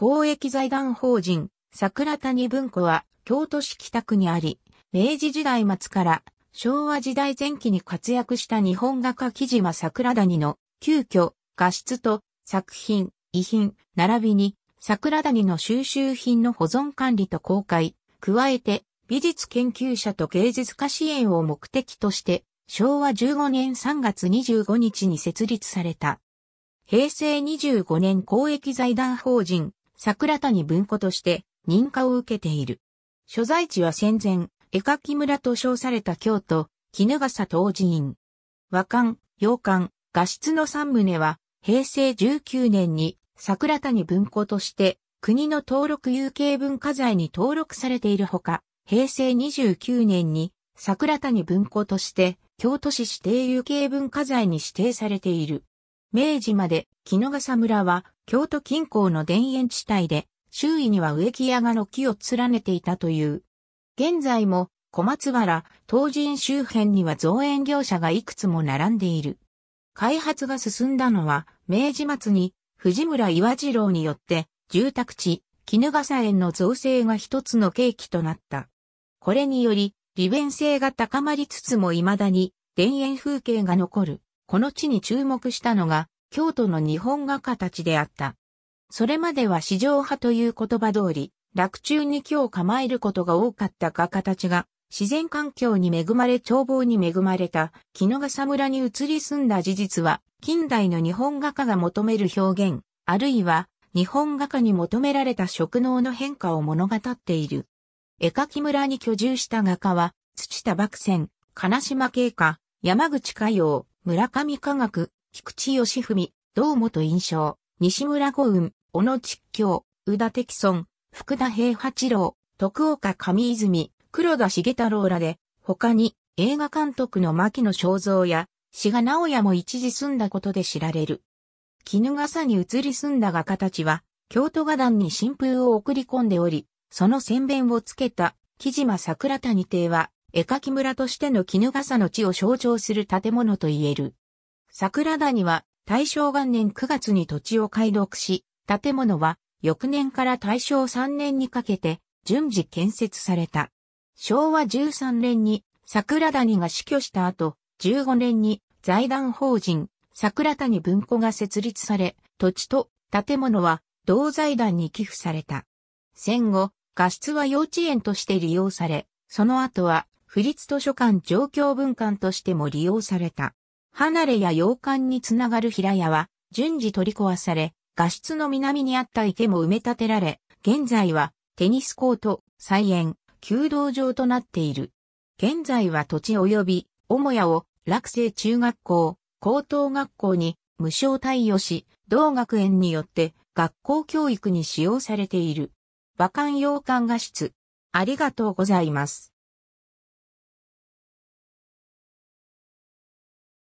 公益財団法人、桜谷文庫は、京都市北区にあり、明治時代末から昭和時代前期に活躍した日本画家木島桜谷の、急遽、画質と作品、遺品、並びに桜谷の収集品の保存管理と公開、加えて美術研究者と芸術家支援を目的として、昭和15年3月25日に設立された。平成25年公益財団法人桜谷文庫として認可を受けている。所在地は戦前、絵描き村と称された京都、絹笠東寺院。和館、洋館、画室の三棟は、平成19年に桜谷文庫として国の登録有形文化財に登録されているほか、平成29年に桜谷文庫として京都市指定有形文化財に指定されている。明治まで、木笠村は、京都近郊の田園地帯で、周囲には植木屋が軒を連ねていたという。現在も、小松原、東神周辺には造園業者がいくつも並んでいる。開発が進んだのは、明治末に、藤村岩次郎によって、住宅地、絹笠園の造成が一つの契機となった。これにより、利便性が高まりつつも未だに、田園風景が残る。この地に注目したのが、京都の日本画家たちであった。それまでは市場派という言葉通り、落中に京を構えることが多かった画家たちが、自然環境に恵まれ眺望に恵まれた、木の笠村に移り住んだ事実は、近代の日本画家が求める表現、あるいは、日本画家に求められた職能の変化を物語っている。絵描き村に居住した画家は、土田漠仙、金島慶家、山口海洋、村上科学、菊池義文、堂本印象、西村五雲、小野実教、宇田敵村、福田平八郎、徳岡上泉、黒田重太郎らで、他に映画監督の牧野正造や、志賀直也も一時住んだことで知られる。絹笠に移り住んだ画家たちは、京都画壇に新風を送り込んでおり、その宣弁をつけた、木島桜谷邸は、絵描き村としての絹笠の地を象徴する建物と言える。桜谷は大正元年9月に土地を解読し、建物は翌年から大正3年にかけて順次建設された。昭和13年に桜谷が死去した後、15年に財団法人桜谷文庫が設立され、土地と建物は同財団に寄付された。戦後、画室は幼稚園として利用され、その後は府立図書館状況文館としても利用された。離れや洋館につながる平屋は順次取り壊され、画室の南にあった池も埋め立てられ、現在はテニスコート、菜園、弓道場となっている。現在は土地及び母屋を落成中学校、高等学校に無償貸与し、同学園によって学校教育に使用されている。和館洋館画室。ありがとうございます。